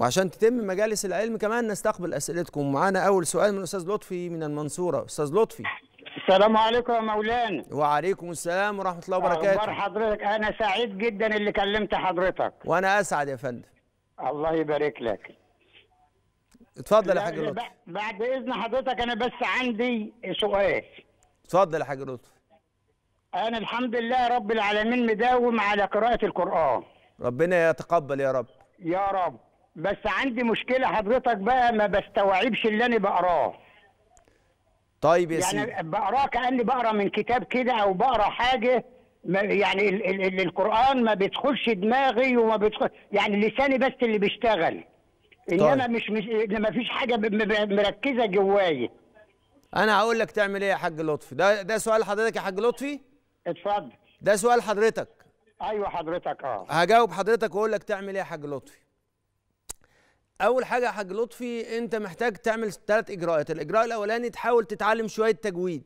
وعشان تتم مجالس العلم كمان نستقبل اسئلتكم معانا اول سؤال من الاستاذ لطفي من المنصوره استاذ لطفي السلام عليكم يا مولانا وعليكم السلام ورحمه الله آه، وبركاته اخبار حضرتك انا سعيد جدا اللي كلمت حضرتك وانا اسعد يا فندم الله يبارك لك اتفضل يا حاج لطفي بعد اذن حضرتك انا بس عندي سؤال اتفضل يا حاج لطفي انا الحمد لله رب العالمين مداوم على قراءه القران ربنا يتقبل يا رب يا رب بس عندي مشكله حضرتك بقى ما بستوعبش اللي انا بقراه طيب يا يعني سيدي يعني بقراه كاني بقرا من كتاب كده او بقرا حاجه ما يعني ال ال ال القران ما بيدخلش دماغي وما بيدخل يعني لساني بس اللي بيشتغل انما طيب. مش, مش ما فيش حاجه مركزه جوايا انا هقول لك تعمل ايه يا حاج لطفي ده ده سؤال حضرتك يا حاج لطفي اتفضل ده سؤال حضرتك ايوه حضرتك اه هجاوب حضرتك واقول لك تعمل ايه يا حاج لطفي اول حاجه يا حاج لطفي انت محتاج تعمل ثلاث اجراءات الاجراء الاولاني تحاول تتعلم شويه تجويد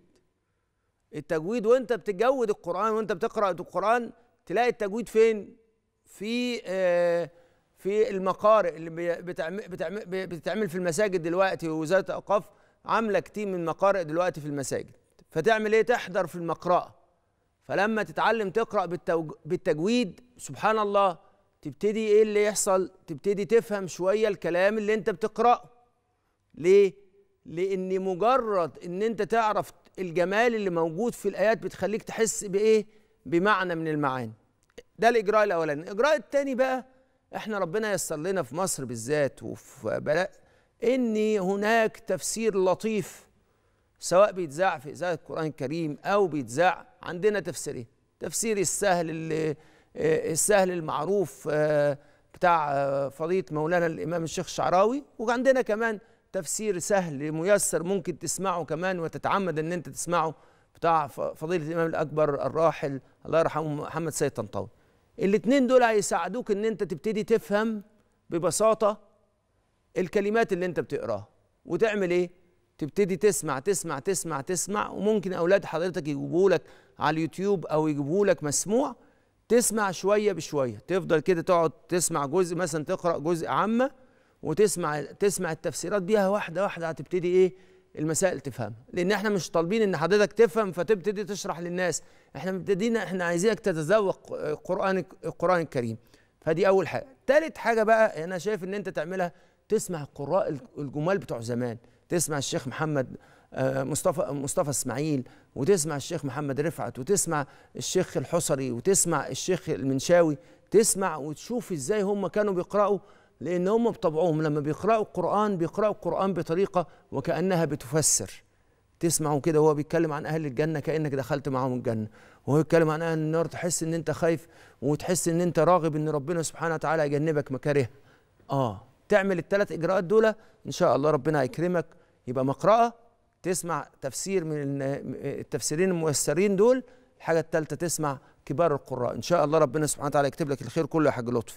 التجويد وانت بتجود القران وانت بتقرا القران تلاقي التجويد فين في آه في المقارئ اللي بتعمل بتعمل بتتعمل في المساجد دلوقتي ووزاره الاوقاف عامله كتير من مقارئ دلوقتي في المساجد فتعمل ايه تحضر في المقرأة فلما تتعلم تقرأ بالتوج... بالتجويد سبحان الله تبتدي ايه اللي يحصل تبتدي تفهم شويه الكلام اللي انت بتقراه ليه لان مجرد ان انت تعرف الجمال اللي موجود في الايات بتخليك تحس بايه بمعنى من المعاني ده الاجراء الاولاني الاجراء الثاني بقى احنا ربنا ييسر لنا في مصر بالذات وفي بلاء ان هناك تفسير لطيف سواء بيتذاع في اذاعه القران الكريم او بيتذاع عندنا تفسيرين تفسير السهل اللي آه، السهل المعروف آه، بتاع آه، فضيله مولانا الامام الشيخ الشعراوي وعندنا كمان تفسير سهل ميسر ممكن تسمعه كمان وتتعمد ان انت تسمعه بتاع فضيله الامام الاكبر الراحل الله يرحمه محمد سيد طنطاوي الاثنين دول هيساعدوك ان انت تبتدي تفهم ببساطه الكلمات اللي انت بتقراها وتعمل ايه تبتدي تسمع تسمع تسمع تسمع وممكن اولاد حضرتك يجيبوا لك على اليوتيوب او يجيبوا لك مسموع تسمع شويه بشويه تفضل كده تقعد تسمع جزء مثلا تقرا جزء عامه وتسمع تسمع التفسيرات بيها واحده واحده هتبتدي ايه المسائل تفهمها لان احنا مش طالبين ان حضرتك تفهم فتبتدي تشرح للناس احنا مبتدينا احنا عايزينك تتذوق القران القران الكريم فدي اول حاجه ثالث حاجه بقى انا شايف ان انت تعملها تسمع القراء الجمال بتوع زمان تسمع الشيخ محمد آه، مصطفى مصطفى اسماعيل وتسمع الشيخ محمد رفعت وتسمع الشيخ الحصري وتسمع الشيخ المنشاوي تسمع وتشوف ازاي هم كانوا بيقرأوا لأن هم بطبعهم لما بيقرأوا القرآن بيقرأوا القرآن بطريقة وكأنها بتفسر تسمعوا كده وهو بيتكلم عن أهل الجنة كأنك دخلت معاهم الجنة وهو بيتكلم عن أهل النار تحس إن أنت خايف وتحس إن أنت راغب إن ربنا سبحانه وتعالى يجنبك مكاره آه تعمل الثلاث إجراءات دول إن شاء الله ربنا يكرمك يبقى مقرأة تسمع تفسير من التفسيرين الميسرين دول الحاجه الثالثه تسمع كبار القراء ان شاء الله ربنا سبحانه وتعالى يكتب لك الخير كله يا حاج لطفي